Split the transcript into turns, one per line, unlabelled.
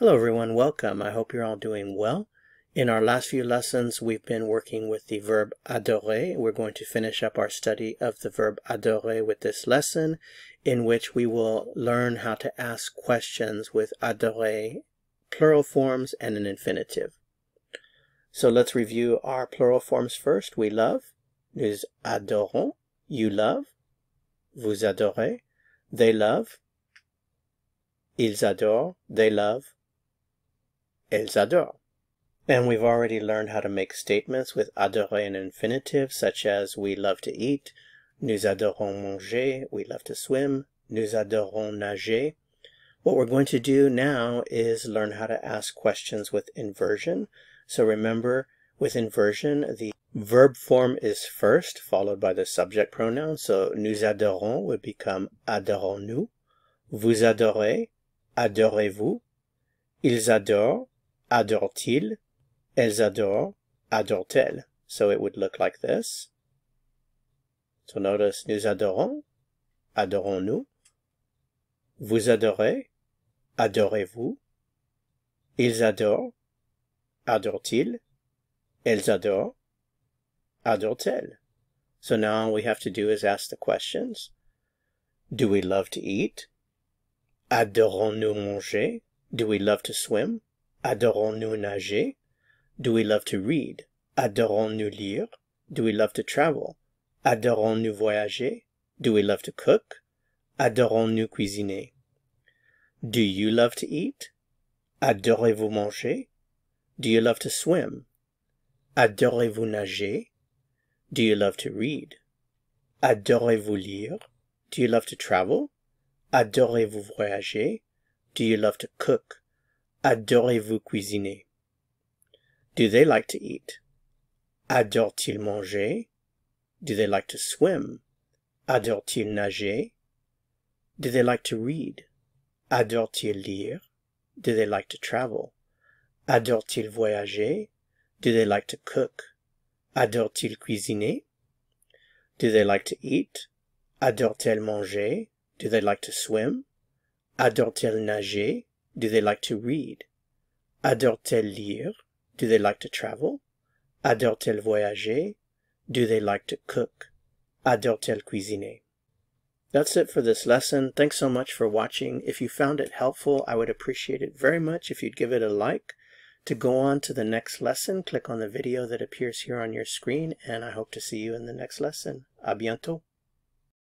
Hello everyone, welcome. I hope you're all doing well. In our last few lessons, we've been working with the verb adorer. We're going to finish up our study of the verb adorer with this lesson, in which we will learn how to ask questions with adorer plural forms and an infinitive. So let's review our plural forms first. We love nous adorons. You love. Vous adorez. They love. Ils adorent. They love elles adorent. And we've already learned how to make statements with adorer in infinitive, such as we love to eat, nous adorons manger, we love to swim, nous adorons nager. What we're going to do now is learn how to ask questions with inversion. So remember, with inversion, the verb form is first, followed by the subject pronoun. So nous adorons would become adorons-nous. Vous adorez, adorez-vous. Ils adorent, adorent-ils, elles adorent, adorent-elles. So it would look like this. So notice, nous adorons, adorons-nous. Vous adorez, adorez-vous. Ils adorent, adorent-ils. Elles adorent, adorent-elles. So now all we have to do is ask the questions. Do we love to eat? Adorons-nous manger? Do we love to swim? Adorons-nous nager? Do we love to read? Adorons-nous lire? Do we love to travel? Adorons-nous voyager? Do we love to cook? Adorons-nous cuisiner? Do you love to eat? Adorez-vous manger? Do you love to swim? Adorez-vous nager? Do you love to read? Adorez-vous lire? Do you love to travel? Adorez-vous voyager? Do you love to cook? Adorez-vous cuisiner? Do they like to eat? Adore-t-il manger? Do they like to swim? Adore-t-il nager? Do they like to read? Adore-t-il lire? Do they like to travel? Adore-t-il voyager? Do they like to cook? Adore-t-il cuisiner? Do they like to eat? Adore-t-elle manger? Do they like to swim? Adore-t-elle nager? Do they like to read? Adore-t-elle lire? Do they like to travel? Adore-t-elle voyager? Do they like to cook? Adore-t-elle cuisiner? That's it for this lesson. Thanks so much for watching. If you found it helpful, I would appreciate it very much if you'd give it a like. To go on to the next lesson, click on the video that appears here on your screen, and I hope to see you in the next lesson. A bientôt!